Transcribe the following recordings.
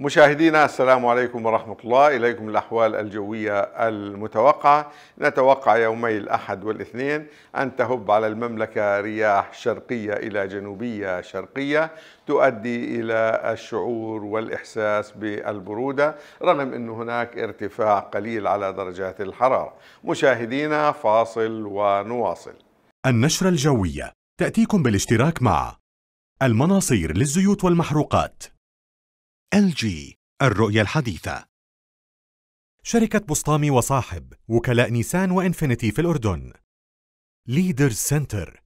مشاهدينا السلام عليكم ورحمة الله إليكم الأحوال الجوية المتوقعة نتوقع يومي الأحد والاثنين أن تهب على المملكة رياح شرقية إلى جنوبية شرقية تؤدي إلى الشعور والإحساس بالبرودة رغم أن هناك ارتفاع قليل على درجات الحرارة مشاهدينا فاصل ونواصل النشرة الجوية تأتيكم بالاشتراك مع المناصير للزيوت والمحروقات LG الرؤية الحديثة شركة بسطامي وصاحب وكلاء نيسان وإنفينيتي في الأردن ليدر سنتر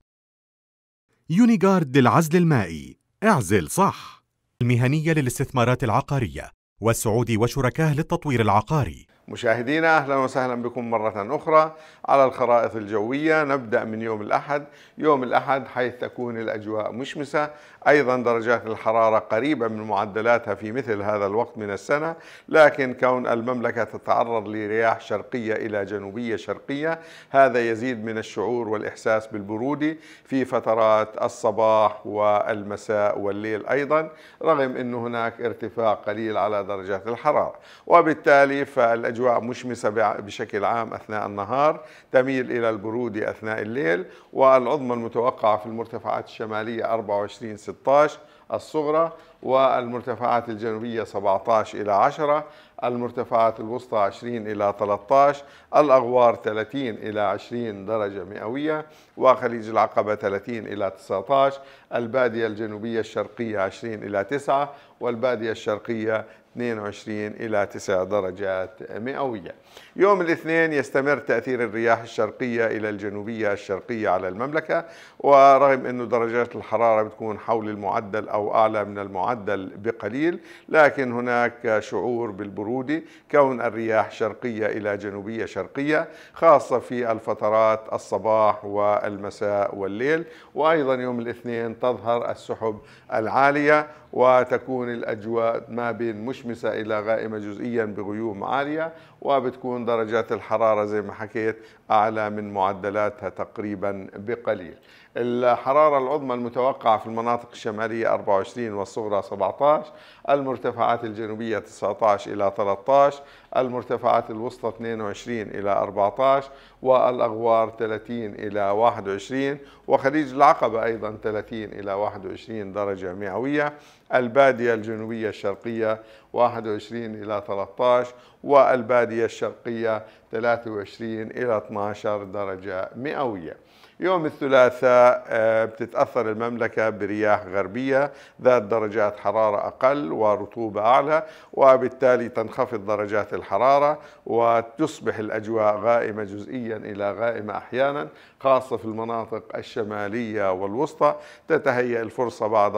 يونيغارد للعزل المائي اعزل صح المهنية للاستثمارات العقارية والسعودي وشركاه للتطوير العقاري مشاهدينا اهلا وسهلا بكم مره اخرى على الخرائط الجويه نبدا من يوم الاحد، يوم الاحد حيث تكون الاجواء مشمسه، ايضا درجات الحراره قريبه من معدلاتها في مثل هذا الوقت من السنه، لكن كون المملكه تتعرض لرياح شرقيه الى جنوبيه شرقيه، هذا يزيد من الشعور والاحساس بالبروده في فترات الصباح والمساء والليل ايضا، رغم انه هناك ارتفاع قليل على درجات الحراره، وبالتالي فالأجواء الأجواء مشمسة بشكل عام أثناء النهار تميل إلى البرودة أثناء الليل والعظمى المتوقعة في المرتفعات الشمالية 24 16 الصغرى والمرتفعات الجنوبية 17 إلى 10 المرتفعات الوسطى 20 إلى 13 الأغوار 30 إلى 20 درجة مئوية وخليج العقبة 30 إلى 19 البادية الجنوبية الشرقية 20 إلى 9 والبادية الشرقية 22 إلى 9 درجات مئوية يوم الاثنين يستمر تأثير الرياح الشرقية إلى الجنوبية الشرقية على المملكة ورغم أنه درجات الحرارة بتكون حول المعدل أو أعلى من المعدل بقليل لكن هناك شعور بالبرودة كون الرياح شرقية إلى جنوبية شرقية خاصة في الفترات الصباح والمساء والليل وأيضا يوم الاثنين تظهر السحب العالية وتكون الأجواء ما بين مش مشمسة إلى غائمة جزئيا بغيوم عالية وبتكون درجات الحرارة زي ما حكيت أعلى من معدلاتها تقريبا بقليل الحرارة العظمى المتوقعة في المناطق الشمالية 24 والصغرى 17 المرتفعات الجنوبية 19 إلى 13 المرتفعات الوسطى 22 إلى 14 والأغوار 30 إلى 21 وخليج العقبة أيضا 30 إلى 21 درجة مئوية البادية الجنوبية الشرقية 21 إلى 13 والبادية الشرقية 23 إلى 12 درجة مئوية يوم الثلاثاء آه، بتتأثر المملكة برياح غربية ذات درجات حرارة أقل ورطوبة أعلى وبالتالي تنخفض درجات الحرارة وتصبح الأجواء غائمة جزئيا إلى غائمة أحيانا خاصة في المناطق الشمالية والوسطى تتهيأ الفرصة بعد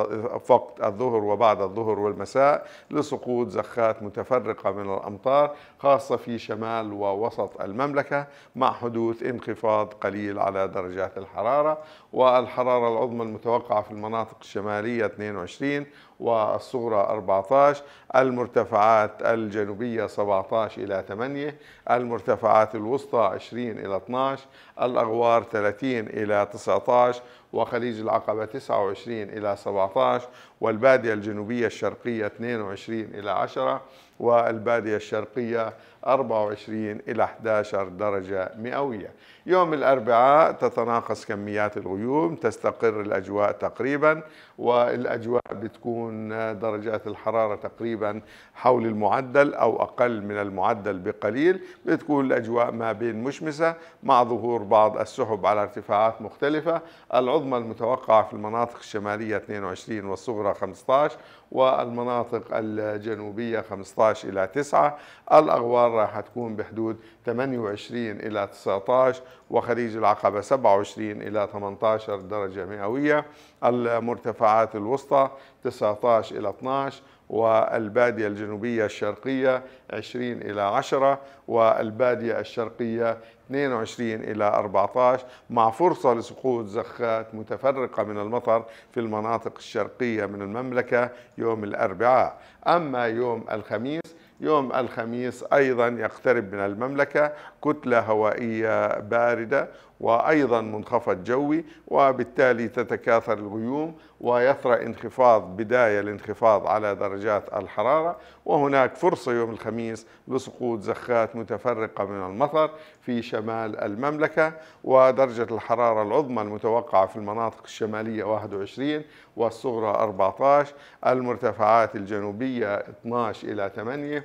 وقت الظهر وبعد الظهر والمساء لسقوط زخات متفرقة من الأمطار خاصة في شمال ووسط المملكة مع حدوث انخفاض قليل على درجات درجات الحرارة والحرارة العظمى المتوقعة في المناطق الشمالية 22 والصغرى 14 المرتفعات الجنوبية 17 إلى 8 المرتفعات الوسطى 20 إلى 12 الأغوار 30 إلى 19 وخليج العقبة 29 إلى 17 والبادية الجنوبية الشرقية 22 إلى 10 والبادية الشرقية 24 إلى 11 درجة مئوية يوم الأربعاء تتناقص كميات الغيوم تستقر الأجواء تقريبا والأجواء بتكون درجات الحرارة تقريبا حول المعدل أو أقل من المعدل بقليل بتكون الأجواء ما بين مشمسة مع ظهور بعض السحب على ارتفاعات مختلفة العظمى المتوقعة في المناطق الشمالية 22 والصغرى 15 والمناطق الجنوبية 15 17 إلى 9 الأغوار راح تكون بحدود 28 إلى 19 وخليج العقبة 27 إلى 18 درجة مئوية المرتفعات الوسطى 19 إلى 12 والبادية الجنوبية الشرقية 20 إلى 10 والبادية الشرقية 22 إلى 14 مع فرصة لسقوط زخات متفرقة من المطر في المناطق الشرقية من المملكة يوم الأربعاء أما يوم الخميس يوم الخميس أيضا يقترب من المملكة كتلة هوائية باردة وأيضا منخفض جوي وبالتالي تتكاثر الغيوم ويثرى انخفاض بداية الانخفاض على درجات الحرارة وهناك فرصة يوم الخميس لسقوط زخات متفرقة من المطر في شمال المملكة ودرجة الحرارة العظمى المتوقعة في المناطق الشمالية 21 والصغرى 14 المرتفعات الجنوبية 12 إلى 8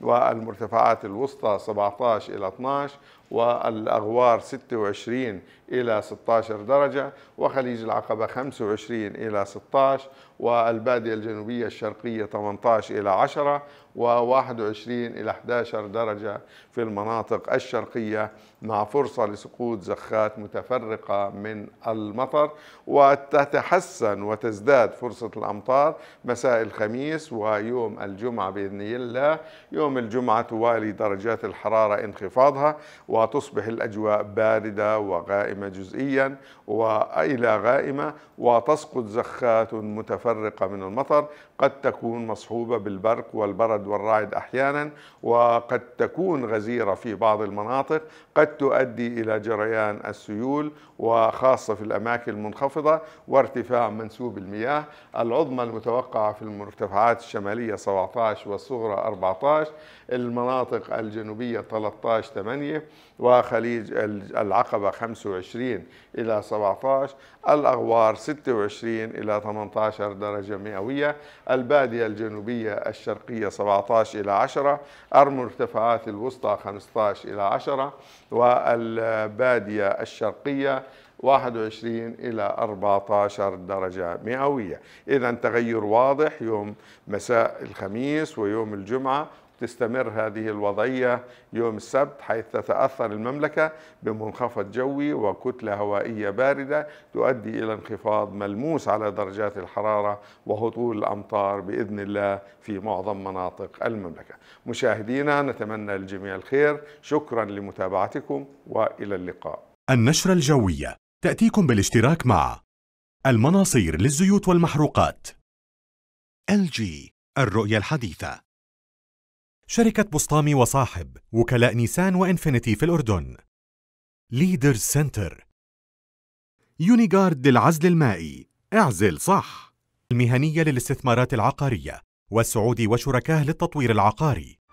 والمرتفعات الوسطى 17 إلى 12 والأغوار 26 إلى 16 درجة وخليج العقبة 25 إلى 16 والبادية الجنوبية الشرقية 18 إلى 10 و21 إلى 11 درجة في المناطق الشرقية مع فرصة لسقوط زخات متفرقة من المطر وتتحسن وتزداد فرصة الأمطار مساء الخميس ويوم الجمعة بإذن الله يوم يوم الجمعة توالي درجات الحرارة انخفاضها وتصبح الأجواء باردة وغائمة جزئيا وإلى غائمة وتسقط زخات متفرقة من المطر قد تكون مصحوبة بالبرق والبرد والرعد أحيانا وقد تكون غزيرة في بعض المناطق قد تؤدي إلى جريان السيول وخاصة في الأماكن المنخفضة وارتفاع منسوب المياه العظمى المتوقعة في المرتفعات الشمالية 17 والصغرى 14 المناطق الجنوبية 13 8 وخليج العقبة 25 إلى 17 الأغوار 26 إلى 18 درجة مئوية البادية الجنوبية الشرقية 17 إلى 10 المرتفعات الوسطى 15 إلى 10 والبادية الشرقية 21 إلى 14 درجة مئوية إذا تغير واضح يوم مساء الخميس ويوم الجمعة تستمر هذه الوضعية يوم السبت حيث تتأثر المملكة بمنخفض جوي وكتلة هوائية باردة تؤدي إلى انخفاض ملموس على درجات الحرارة وهطول الأمطار بإذن الله في معظم مناطق المملكة مشاهدينا نتمنى الجميع الخير شكرا لمتابعتكم وإلى اللقاء النشرة الجوية تأتيكم بالاشتراك مع المناصير للزيوت والمحروقات LG الرؤية الحديثة شركة بسطامي وصاحب وكلاء نيسان وإنفينيتي في الأردن ليدرز سنتر يونيغارد للعزل المائي اعزل صح المهنية للاستثمارات العقارية والسعودي وشركاه للتطوير العقاري